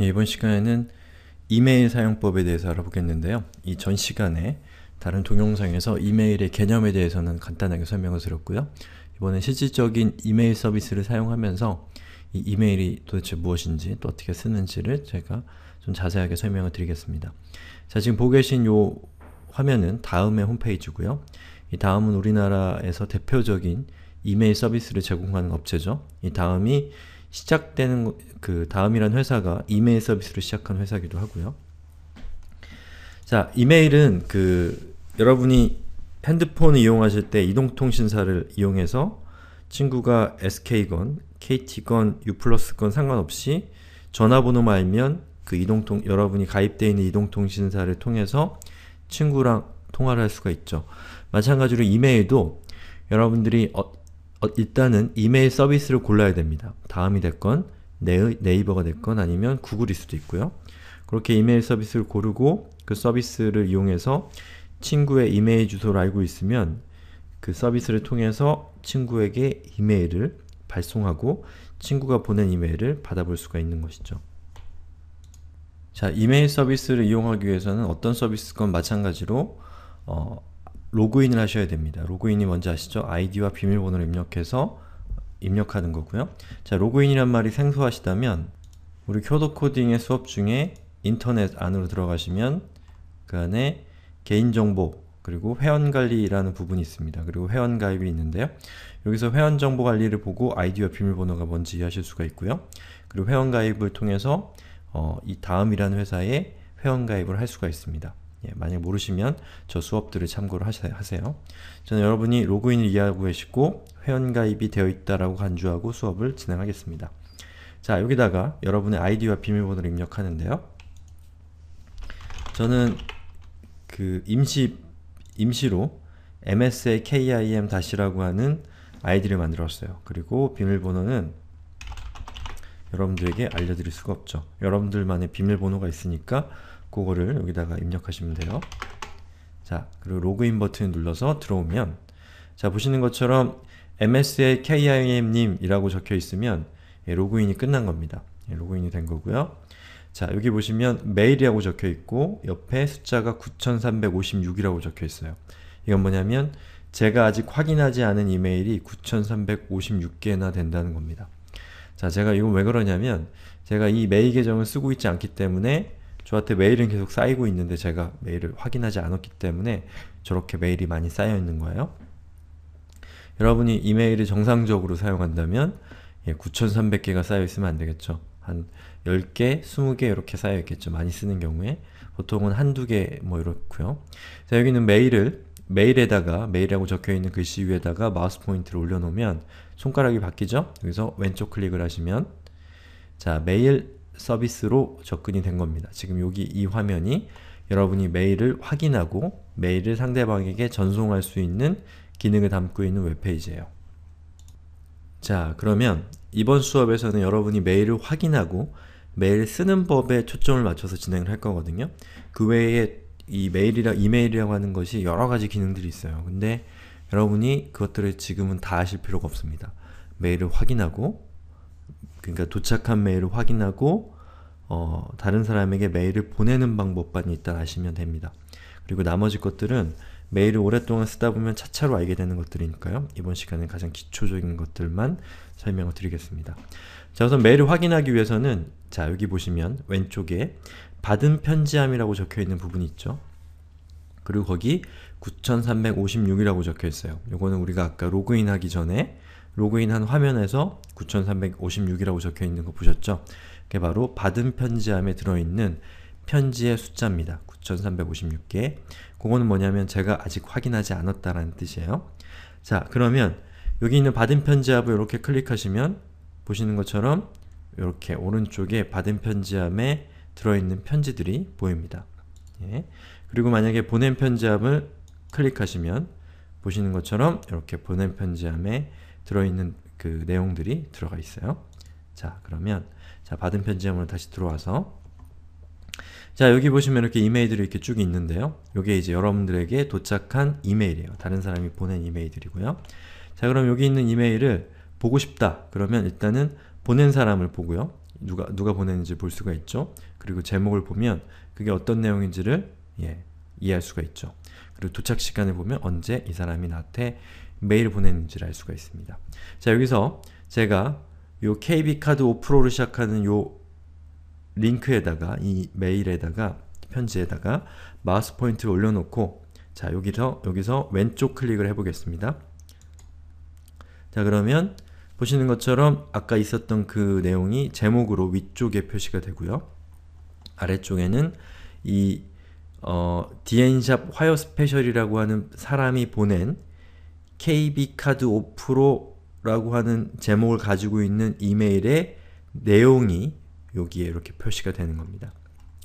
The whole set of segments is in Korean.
예, 이번 시간에는 이메일 사용법에 대해서 알아보겠는데요. 이 전 시간에 다른 동영상에서 이메일의 개념에 대해서는 간단하게 설명을 드렸고요. 이번엔 실질적인 이메일 서비스를 사용하면서 이 이메일이 도대체 무엇인지 또 어떻게 쓰는지를 제가 좀 자세하게 설명을 드리겠습니다. 자, 지금 보고 계신 요 화면은 다음의 홈페이지고요. 이 다음은 우리나라에서 대표적인 이메일 서비스를 제공하는 업체죠. 이 다음이 시작되는 그 다음이란 회사가 이메일 서비스로 시작한 회사기도 하고요. 자, 이메일은 그 여러분이 핸드폰을 이용하실 때 이동통신사를 이용해서 친구가 SK건, KT건, U+건 상관없이 전화번호만 면그 이동통 여러분이 가입되 있는 이동통신사를 통해서 친구랑 통화를 할 수가 있죠. 마찬가지로 이메일도 여러분들이 어, 어, 일단은 이메일 서비스를 골라야 됩니다. 다음이 됐건 네, 네이버가 됐건 아니면 구글일 수도 있고요. 그렇게 이메일 서비스를 고르고 그 서비스를 이용해서 친구의 이메일 주소를 알고 있으면 그 서비스를 통해서 친구에게 이메일을 발송하고 친구가 보낸 이메일을 받아볼 수가 있는 것이죠. 자, 이메일 서비스를 이용하기 위해서는 어떤 서비스건 마찬가지로 어, 로그인을 하셔야 됩니다. 로그인이 뭔지 아시죠? 아이디와 비밀번호를 입력해서 입력하는 거고요. 자, 로그인이란 말이 생소하시다면 우리 효도 코딩의 수업 중에 인터넷 안으로 들어가시면 그 안에 개인정보 그리고 회원관리라는 부분이 있습니다. 그리고 회원가입이 있는데요. 여기서 회원정보 관리를 보고 아이디와 비밀번호가 뭔지 이해 하실 수가 있고요. 그리고 회원가입을 통해서 어, 이 다음이라는 회사에 회원가입을 할 수가 있습니다. 예, 만약 모르시면 저 수업들을 참고를 하세요. 저는 여러분이 로그인을 이해하고 계시고 회원가입이 되어 있다라고 간주하고 수업을 진행하겠습니다. 자, 여기다가 여러분의 아이디와 비밀번호를 입력하는데요. 저는 그 임시, 임시로 msa kim-라고 하는 아이디를 만들었어요. 그리고 비밀번호는 여러분들에게 알려드릴 수가 없죠. 여러분들만의 비밀번호가 있으니까 그거를 여기다가 입력하시면 돼요. 자, 그리고 로그인 버튼 눌러서 들어오면 자, 보시는 것처럼 ms의 kim님이라고 적혀 있으면 예, 로그인이 끝난 겁니다. 예, 로그인이 된 거고요. 자, 여기 보시면 메일이라고 적혀 있고 옆에 숫자가 9356이라고 적혀 있어요. 이건 뭐냐면 제가 아직 확인하지 않은 이메일이 9356개나 된다는 겁니다. 자, 제가 이건 왜 그러냐면 제가 이 메일 계정을 쓰고 있지 않기 때문에 저한테 메일은 계속 쌓이고 있는데 제가 메일을 확인하지 않았기 때문에 저렇게 메일이 많이 쌓여 있는 거예요. 여러분이 이메일을 정상적으로 사용한다면 예, 9300개가 쌓여 있으면 안 되겠죠. 한 10개, 20개 이렇게 쌓여 있겠죠. 많이 쓰는 경우에. 보통은 한 두 개 뭐 이렇고요. 자, 여기는 메일을 메일에다가 메일이라고 적혀있는 글씨 위에다가 마우스 포인트를 올려놓으면 손가락이 바뀌죠? 여기서 왼쪽 클릭을 하시면 자, 메일 서비스로 접근이 된 겁니다. 지금 여기 이 화면이 여러분이 메일을 확인하고 메일을 상대방에게 전송할 수 있는 기능을 담고 있는 웹페이지예요. 자 그러면 이번 수업에서는 여러분이 메일을 확인하고 메일 쓰는 법에 초점을 맞춰서 진행을 할 거거든요. 그 외에 이 메일이라 이메일이라고 하는 것이 여러 가지 기능들이 있어요. 근데 여러분이 그것들을 지금은 다 아실 필요가 없습니다. 메일을 확인하고 그러니까 도착한 메일을 확인하고 어, 다른 사람에게 메일을 보내는 방법만 일단 아시면 됩니다. 그리고 나머지 것들은 메일을 오랫동안 쓰다 보면 차차로 알게 되는 것들이니까요. 이번 시간에 가장 기초적인 것들만 설명을 드리겠습니다. 자 우선 메일을 확인하기 위해서는 자 여기 보시면 왼쪽에 받은 편지함이라고 적혀있는 부분이 있죠. 그리고 거기 9356이라고 적혀있어요. 요거는 우리가 아까 로그인하기 전에 로그인한 화면에서 9356이라고 적혀있는 거 보셨죠? 그게 바로 받은 편지함에 들어있는 편지의 숫자입니다. 9356개 그거는 뭐냐면 제가 아직 확인하지 않았다라는 뜻이에요. 자 그러면 여기 있는 받은 편지함을 이렇게 클릭하시면 보시는 것처럼 이렇게 오른쪽에 받은 편지함에 들어있는 편지들이 보입니다. 예. 그리고 만약에 보낸 편지함을 클릭하시면 보시는 것처럼 이렇게 보낸 편지함에 들어있는 그 내용들이 들어가 있어요. 자, 그러면 자 받은 편지함으로 다시 들어와서 자 여기 보시면 이렇게 이메일들이 이렇게 쭉 있는데요. 이게 이제 여러분들에게 도착한 이메일이에요. 다른 사람이 보낸 이메일들이고요. 자 그럼 여기 있는 이메일을 보고 싶다 그러면 일단은 보낸 사람을 보고요. 누가 누가 보냈는지 볼 수가 있죠. 그리고 제목을 보면 그게 어떤 내용인지를 예, 이해할 수가 있죠. 그리고 도착 시간을 보면 언제 이 사람이 나한테 메일 보냈는지를 알 수가 있습니다. 자 여기서 제가 요 kb카드 5%로 시작하는 요 링크에다가 이 메일에다가 편지에다가 마우스 포인트를 올려놓고 자 여기서 여기서 왼쪽 클릭을 해보겠습니다. 자 그러면 보시는 것처럼 아까 있었던 그 내용이 제목으로 위쪽에 표시가 되고요. 아래쪽에는 이 어, dn샵 화요 스페셜이라고 하는 사람이 보낸 KB카드 5프로라고 하는 제목을 가지고 있는 이메일의 내용이 여기에 이렇게 표시가 되는 겁니다.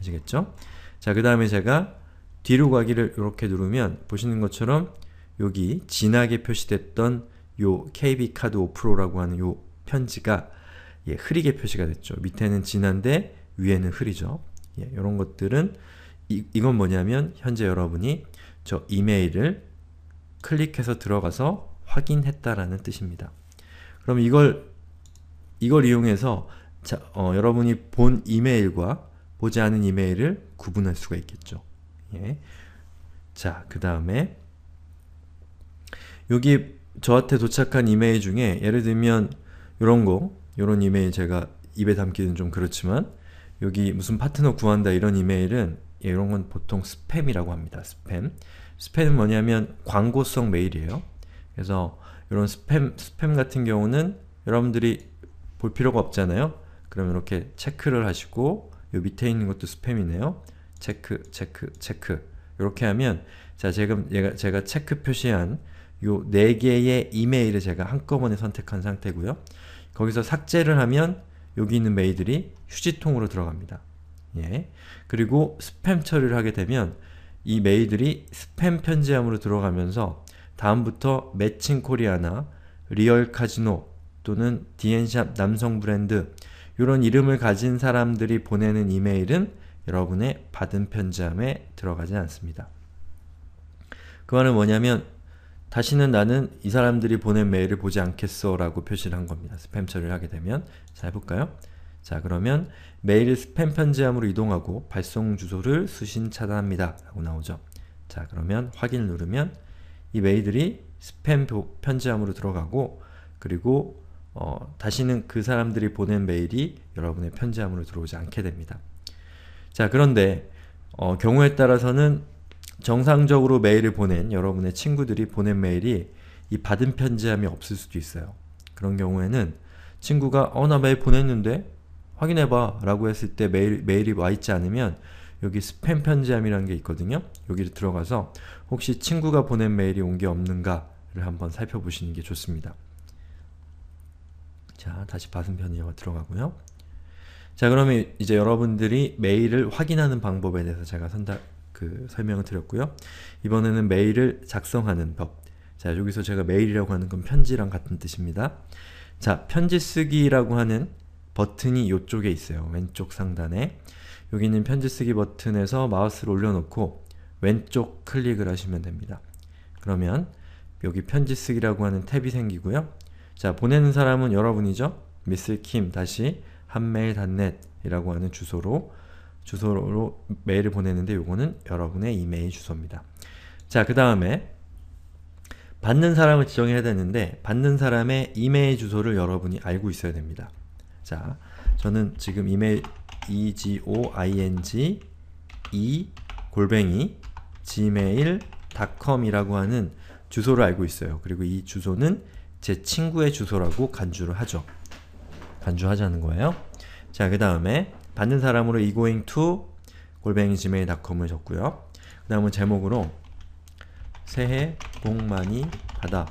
아시겠죠? 자, 그 다음에 제가 뒤로 가기를 이렇게 누르면 보시는 것처럼 여기 진하게 표시됐던 요 KB카드 오라고 하는 요 편지가 예, 흐리게 표시가 됐죠. 밑에는 진한데 위에는 흐리죠. 예, 이런 것들은 이, 이건 뭐냐면 현재 여러분이 저 이메일을 클릭해서 들어가서 확인했다라는 뜻입니다. 그럼 이걸 이걸 이용해서 자, 어, 여러분이 본 이메일과 보지 않은 이메일을 구분할 수가 있겠죠. 예. 자, 그 다음에 여기 저한테 도착한 이메일 중에 예를 들면 요런 거, 요런 이메일 제가 입에 담기는 좀 그렇지만 여기 무슨 파트너 구한다 이런 이메일은 이런 예, 건 보통 스팸이라고 합니다. 스팸. 스팸은 뭐냐면 광고성 메일이에요. 그래서 이런 스팸, 스팸 같은 경우는 여러분들이 볼 필요가 없잖아요. 그럼 이렇게 체크를 하시고 요 밑에 있는 것도 스팸이네요. 체크, 체크, 체크 이렇게 하면 자 지금 얘가, 제가 체크 표시한 요 4개의 이메일을 제가 한꺼번에 선택한 상태고요. 거기서 삭제를 하면 여기 있는 메일들이 휴지통으로 들어갑니다. 예. 그리고 스팸 처리를 하게 되면 이 메일들이 스팸 편지함으로 들어가면서 다음부터 매칭 코리아나 리얼 카지노 또는 디엔샵 남성 브랜드 이런 이름을 가진 사람들이 보내는 이메일은 여러분의 받은 편지함에 들어가지 않습니다. 그 말은 뭐냐면 다시는 나는 이 사람들이 보낸 메일을 보지 않겠어 라고 표시를 한 겁니다. 스팸 처리를 하게 되면 잘볼까요 자 그러면 메일 스팸 편지함으로 이동하고 발송 주소를 수신 차단합니다. 라고 나오죠. 자 그러면 확인을 누르면 이 메일들이 스팸 편지함으로 들어가고 그리고 어, 다시는 그 사람들이 보낸 메일이 여러분의 편지함으로 들어오지 않게 됩니다. 자 그런데 어, 경우에 따라서는 정상적으로 메일을 보낸 여러분의 친구들이 보낸 메일이 이 받은 편지함이 없을 수도 있어요. 그런 경우에는 친구가 어나 메일 보냈는데 확인해봐 라고 했을 때 메일, 메일이 와있지 않으면 여기 스팸 편지함이라는 게 있거든요. 여기를 들어가서 혹시 친구가 보낸 메일이 온 게 없는가를 한번 살펴보시는 게 좋습니다. 자, 다시 받은편이와 들어가고요. 자, 그러면 이제 여러분들이 메일을 확인하는 방법에 대해서 제가 선다, 그 설명을 드렸고요. 이번에는 메일을 작성하는 법. 자, 여기서 제가 메일이라고 하는 건 편지랑 같은 뜻입니다. 자, 편지 쓰기라고 하는 버튼이 이쪽에 있어요. 왼쪽 상단에 여기 는 편지 쓰기 버튼에서 마우스를 올려놓고 왼쪽 클릭을 하시면 됩니다. 그러면 여기 편지 쓰기라고 하는 탭이 생기고요. 자, 보내는 사람은 여러분이죠? 미스 킴 다시 한메일 단넷이라고 하는 주소로 주소로 메일을 보내는데 요거는 여러분의 이메일 주소입니다. 자, 그 다음에 받는 사람을 지정해야 되는데 받는 사람의 이메일 주소를 여러분이 알고 있어야 됩니다. 자, 저는 지금 이메일 egoing e 골뱅이 gmail.com이라고 하는 주소를 알고 있어요. 그리고 이 주소는 제 친구의 주소라고 간주를 하죠. 간주하자는 거예요. 자, 그 다음에 받는 사람으로 egoing to 골뱅이 gmail.com을 적고요. 그 다음은 제목으로 새해 복 많이 받아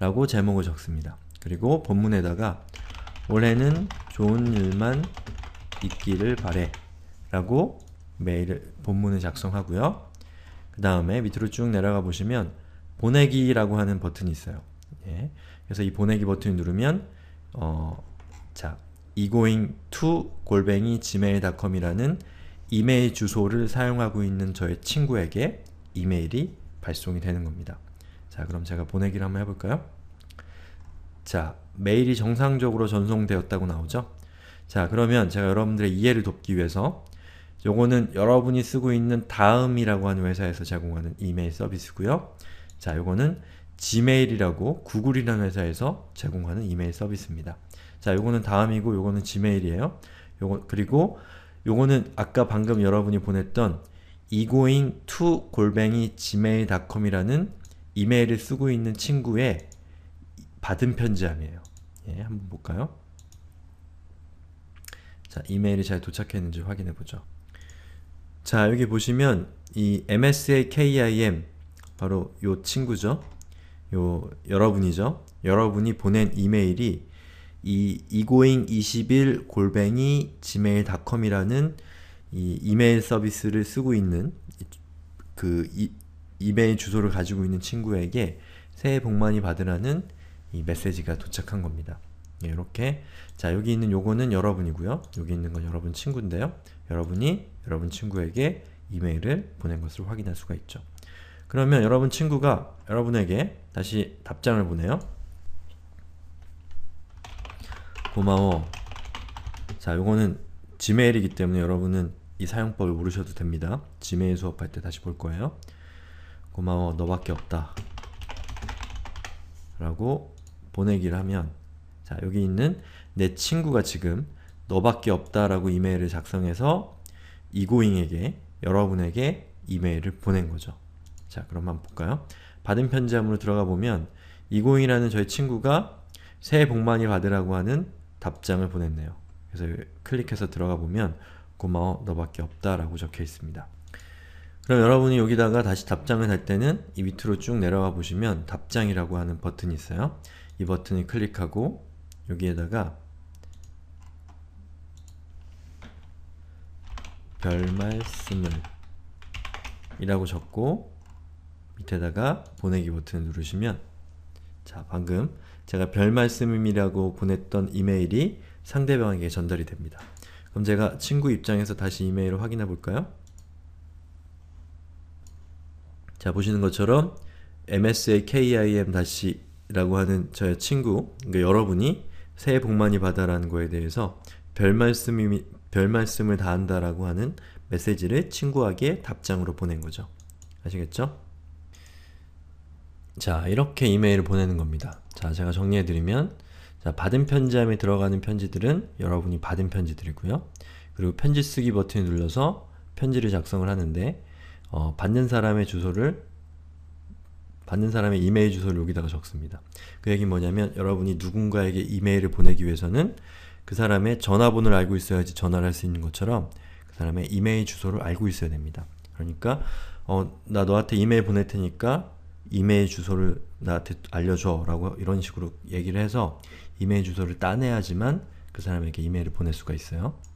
라고 제목을 적습니다. 그리고 본문에다가 올해는 좋은 일만 있기를 바래 라고 메일을 본문을 작성하고요. 그 다음에 밑으로 쭉 내려가 보시면 보내기라고 하는 버튼이 있어요. 예. 그래서 이 보내기 버튼을 누르면 어, 자, 이고잉 투 골뱅이 gmail.com이라는 이메일 주소를 사용하고 있는 저의 친구에게 이메일이 발송이 되는 겁니다. 자, 그럼 제가 보내기를 한번 해볼까요? 자, 메일이 정상적으로 전송되었다고 나오죠? 자, 그러면 제가 여러분들의 이해를 돕기 위해서 요거는 여러분이 쓰고 있는 다음이라고 하는 회사에서 제공하는 이메일 서비스고요. 자, 요거는 지메일이라고 구글이라는 회사에서 제공하는 이메일 서비스입니다. 자, 요거는 다음이고 요거는 지메일이에요. 요거 그리고 요거는 아까 방금 여러분이 보냈던 egoing t 골뱅이 gmail.com이라는 이메일을 쓰고 있는 친구의 받은 편지함이에요. 예, 한번 볼까요? 자, 이메일이 잘 도착했는지 확인해 보죠. 자, 여기 보시면 이 msakim 바로 요 친구죠. 요 여러분이죠. 여러분이 보낸 이메일이 이 egoing21 gmail.com이라는 이 이메일 서비스를 쓰고 있는 그 이, 이메일 주소를 가지고 있는 친구에게 새해 복 많이 받으라는 이 메시지가 도착한 겁니다. 예, 이렇게 자 여기 있는 요거는 여러분이고요. 여기 있는 건 여러분 친구인데요. 여러분이 여러분 친구에게 이메일을 보낸 것을 확인할 수가 있죠. 그러면 여러분 친구가 여러분에게 다시 답장을 보내요. 고마워. 자, 요거는 지메일이기 때문에 여러분은 이 사용법을 모르셔도 됩니다. 지메일 수업할 때 다시 볼 거예요. 고마워, 너밖에 없다. 라고 보내기를 하면 자 여기 있는 내 친구가 지금 너밖에 없다라고 이메일을 작성해서 이고잉에게 여러분에게 이메일을 보낸 거죠. 자 그럼 한번 볼까요? 받은 편지함으로 들어가 보면 이고잉이라는 저희 친구가 새해 복 많이 받으라고 하는 답장을 보냈네요. 그래서 클릭해서 들어가 보면 고마워 너밖에 없다 라고 적혀 있습니다. 그럼 여러분이 여기다가 다시 답장을 할 때는 이 밑으로 쭉 내려가 보시면 답장이라고 하는 버튼이 있어요. 이 버튼을 클릭하고 여기에다가 별말씀을 이라고 적고 밑에다가 보내기 버튼을 누르시면 자 방금 제가 별말씀이라고 보냈던 이메일이 상대방에게 전달이 됩니다. 그럼 제가 친구 입장에서 다시 이메일을 확인해 볼까요? 자 보시는 것처럼 msakim- 라고 하는 저의 친구, 그러니까 여러분이 새해 복 많이 받아라는 거에 대해서 별 말씀이 별 말씀을 다한다라고 하는 메시지를 친구에게 답장으로 보낸 거죠. 아시겠죠? 자, 이렇게 이메일을 보내는 겁니다. 자, 제가 정리해드리면 자, 받은 편지함에 들어가는 편지들은 여러분이 받은 편지들이고요. 그리고 편지 쓰기 버튼을 눌러서 편지를 작성을 하는데 어, 받는 사람의 주소를 받는 사람의 이메일 주소를 여기다가 적습니다. 그 얘기는 뭐냐면 여러분이 누군가에게 이메일을 보내기 위해서는 그 사람의 전화번호를 알고 있어야지 전화를 할 수 있는 것처럼 그 사람의 이메일 주소를 알고 있어야 됩니다. 그러니까 어, 나 너한테 이메일 보낼 테니까 이메일 주소를 나한테 알려줘 라고 이런 식으로 얘기를 해서 이메일 주소를 따내야지만 그 사람에게 이메일을 보낼 수가 있어요.